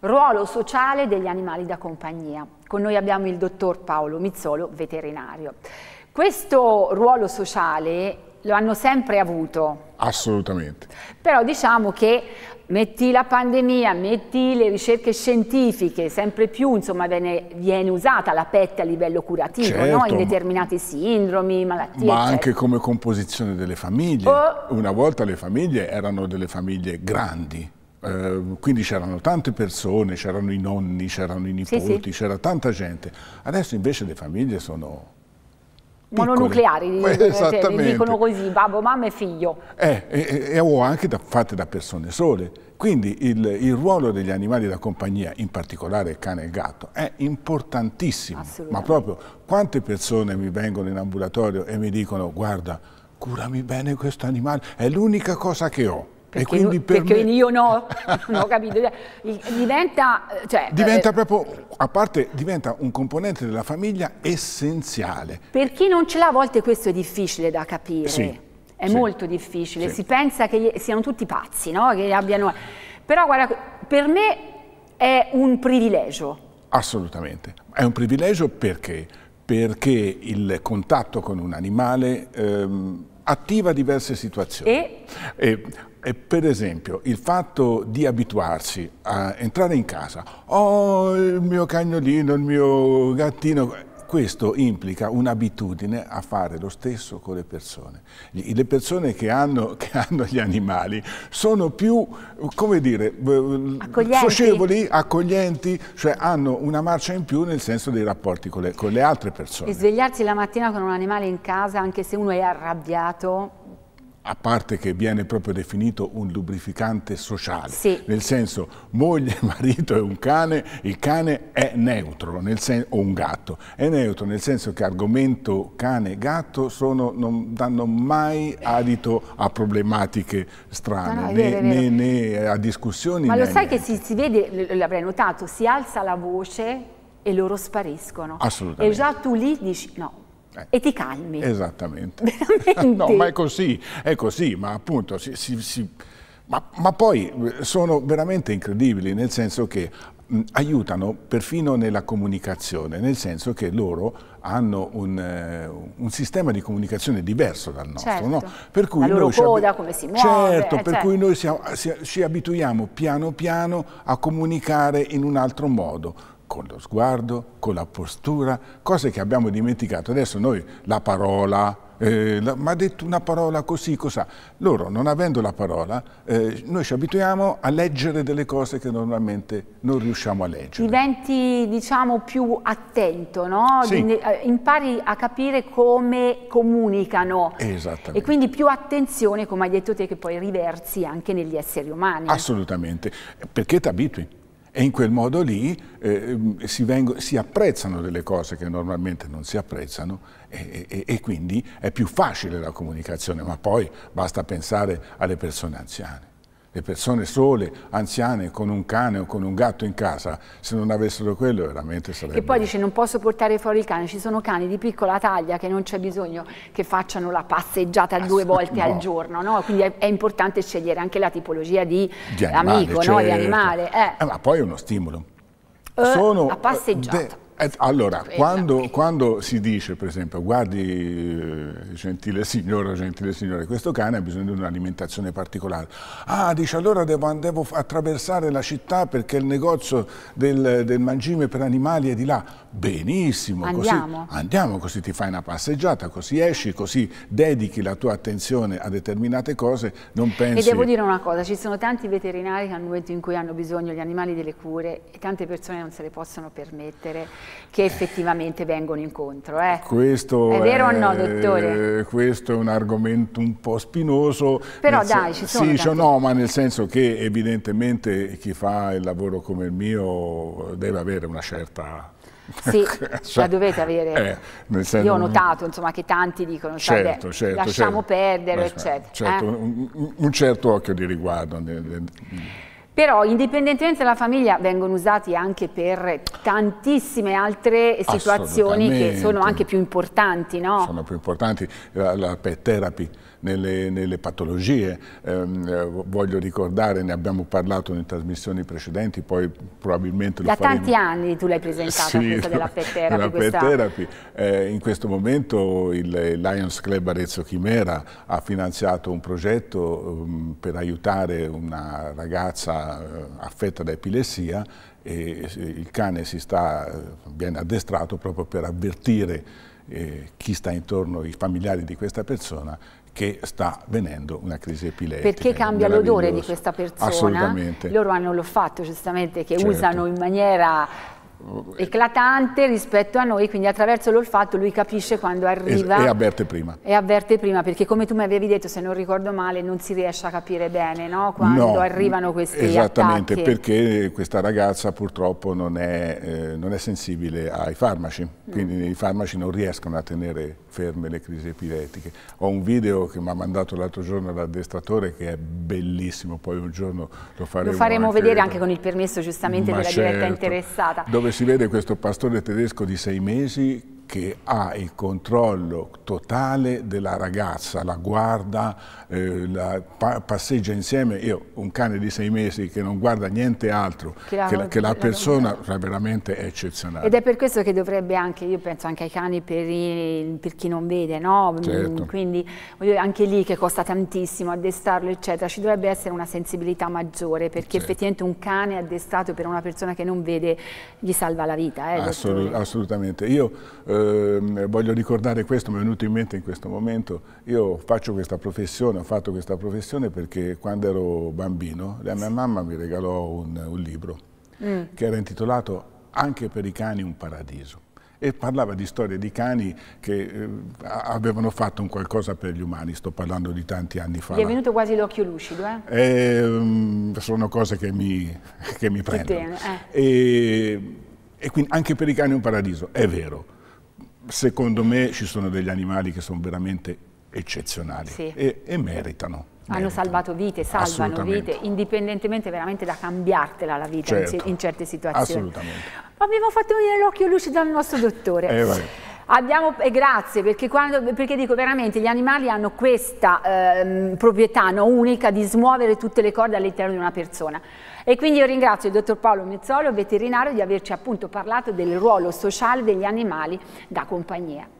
Ruolo sociale degli animali da compagnia. Con noi abbiamo il dottor Paolo Mizzolo, veterinario. Questo ruolo sociale lo hanno sempre avuto. Assolutamente. Però diciamo che metti la pandemia, metti le ricerche scientifiche, sempre più insomma, viene, viene, usata la PET a livello curativo, certo, no? in certo, determinate sindromi, malattie. Ma eccetera. anche come composizione delle famiglie. Oh. Una volta le famiglie erano delle famiglie grandi Ehm, quindi c'erano tante persone, c'erano i nonni, c'erano i nipoti, sì, c'era tanta gente. Adesso invece le famiglie sono Piccole. mononucleari, eh, cioè, dicono così, babbo, mamma e figlio. Eh, e, e, o anche da, fatte da persone sole. Quindi il, il, ruolo degli animali da compagnia, in particolare il cane e il gatto, è importantissimo. Ma proprio quante persone mi vengono in ambulatorio e mi dicono guarda, curami bene questo animale, è l'unica cosa che ho. Perché, quindi per perché me... io no, non ho capito. Diventa, cioè, diventa eh, proprio, a parte, diventa un componente della famiglia essenziale. Per chi non ce l'ha, a volte questo è difficile da capire. Sì, è sì, molto difficile. Sì. Si pensa che siano tutti pazzi, no? Che abbiano... Però guarda, per me è un privilegio. Assolutamente. È un privilegio perché? Perché il contatto con un animale... Ehm, attiva diverse situazioni. E? E, e per esempio il fatto di abituarsi a entrare in casa, oh il mio cagnolino, il mio gattino, questo implica un'abitudine a fare lo stesso con le persone. Le persone che hanno, che hanno gli animali sono più, come dire, accoglienti. socievoli, accoglienti, cioè hanno una marcia in più nel senso dei rapporti con le, con le altre persone. E svegliarsi la mattina con un animale in casa, anche se uno è arrabbiato, a parte che viene proprio definito un lubrificante sociale, sì. nel senso moglie, marito e un cane, il cane è neutro, sen, o un gatto, è neutro nel senso che argomento cane gatto sono, non danno mai adito a problematiche strane, no, né, né, né, a discussioni. Ma lo sai niente. che si, si vede, l'avrei notato, si alza la voce e loro spariscono. Assolutamente. E già tu lì dici no, eh. E ti calmi. Esattamente. no, ma è così, è così, ma appunto si, si, si, ma, ma poi eh, sono veramente incredibili, nel senso che aiutano perfino nella comunicazione, nel senso che loro hanno un, eh, un sistema di comunicazione diverso dal nostro. Certo. No? Per cui La loro coda, come si muove. Certo, eh, per certo. cui noi siamo, si, ci abituiamo piano piano a comunicare in un altro modo con lo sguardo, con la postura, cose che abbiamo dimenticato. Adesso noi la parola, eh, ma ha detto una parola così, cos'ha? Loro, non avendo la parola, eh, noi ci abituiamo a leggere delle cose che normalmente non riusciamo a leggere. Diventi, diciamo, più attento, no? Sì. Eh, impari a capire come comunicano. Esattamente. E quindi più attenzione, come hai detto te, che poi riversi anche negli esseri umani. Assolutamente, perché ti abitui e in quel modo lì eh, ehm, si, vengo, si, apprezzano delle cose che normalmente non si apprezzano e, e, e, quindi è più facile la comunicazione, ma poi basta pensare alle persone anziane. Le persone sole, anziane, con un cane o con un gatto in casa, se non avessero quello veramente sarebbe... Che poi dice non posso portare fuori il cane, ci sono cani di piccola taglia che non c'è bisogno che facciano la passeggiata ah, due volte no. al giorno, no? quindi è, è, importante scegliere anche la tipologia di, di animale, amico, certo. no? di certo. animale. Eh. Eh, ma poi è uno stimolo. Eh, Sono, a passeggiata. Eh, de eh, allora, quando, quando, si dice, per esempio, guardi, eh, gentile signora, gentile signore, questo cane ha bisogno di un'alimentazione particolare. Ah, dice allora devo, devo, attraversare la città perché il negozio del, del mangime per animali è di là. Benissimo, andiamo. Così, andiamo, così ti fai una passeggiata, così esci, così dedichi la tua attenzione a determinate cose, non pensi... E devo dire una cosa, ci sono tanti veterinari che al momento in cui hanno bisogno gli animali delle cure e tante persone non se le possono permettere che effettivamente vengono incontro. Eh. Questo è vero è, o no, dottore? Questo è un argomento un po' spinoso. Però dai, ci sono. Sì, tanti... no, ma nel senso che evidentemente chi fa il lavoro come il mio deve avere una certa sì, cioè, la dovete avere. Eh, senso, Io ho notato insomma, che tanti dicono certo, certo, lasciamo certo, perdere, eccetera. Certo, eh? Un, un, certo occhio di riguardo. Però indipendentemente dalla famiglia vengono usati anche per tantissime altre situazioni che sono anche più importanti. No? Sono più importanti, la, la pet therapy, nelle, nelle patologie. Ehm, eh, voglio ricordare, ne abbiamo parlato in trasmissioni precedenti, poi probabilmente da lo faremo. Da tanti anni tu l'hai presentata sì, questa della pet therapy. Della Eh, in questo momento il Lions Club Arezzo Chimera ha finanziato un progetto um, per aiutare una ragazza uh, affetta da epilessia e il cane sta, eh, viene addestrato proprio per avvertire eh, chi sta intorno, i familiari di questa persona, che sta venendo una crisi epilettica. Perché cambia l'odore di questa persona? Assolutamente. Loro hanno lo fatto giustamente che certo. usano in maniera eclatante rispetto a noi, quindi attraverso l'olfatto lui capisce quando arriva. E, avverte prima. E avverte prima, perché come tu mi avevi detto, se non ricordo male, non si riesce a capire bene no? quando no, arrivano questi esattamente, Esattamente, perché questa ragazza purtroppo non è, eh, non è sensibile ai farmaci, quindi mm. i farmaci non riescono a tenere ferme le crisi epilettiche. Ho un video che mi ha mandato l'altro giorno l'addestratore che è bellissimo, poi un giorno lo faremo, lo faremo anche vedere anche con il permesso giustamente della certo, diretta interessata. Dove si vede questo pastore tedesco di sei mesi che ha il controllo totale della ragazza, la guarda, eh, la pa passeggia insieme. Io, un cane di sei mesi che non guarda niente altro che la, che la, che la persona, la veramente è eccezionale. Ed è per questo che dovrebbe anche, io penso anche ai cani per, i, per chi non vede, no? Mm, certo. Quindi anche lì che costa tantissimo addestrarlo, eccetera, ci dovrebbe essere una sensibilità maggiore perché certo. effettivamente un cane addestrato per una persona che non vede gli salva la vita. Eh, Assolut assolutamente. Io, eh, eh, voglio ricordare questo, mi è venuto in mente in questo momento, io faccio questa professione, ho fatto questa professione perché quando ero bambino la mia mamma mi regalò un, un libro mm. che era intitolato Anche per i cani un paradiso e parlava di storie di cani che eh, avevano fatto un qualcosa per gli umani, sto parlando di tanti anni fa. Gli è venuto quasi l'occhio lucido, eh? E, um, sono cose che mi, che mi prendono. Tiene, eh. e, e quindi anche per i cani un paradiso, è vero secondo me ci sono degli animali che sono veramente eccezionali sì. e, e meritano. Hanno salvato vite, salvano vite, indipendentemente veramente da cambiartela la vita certo, in, in, certe situazioni. Assolutamente. Abbiamo fatto venire l'occhio lucido al nostro dottore. Eh, Abbiamo, e grazie, perché, quando, perché, dico veramente gli animali hanno questa eh, proprietà no, unica di smuovere tutte le corde all'interno di una persona. E quindi io ringrazio il dottor Paolo Mezzolo, veterinario, di averci appunto parlato del ruolo sociale degli animali da compagnia.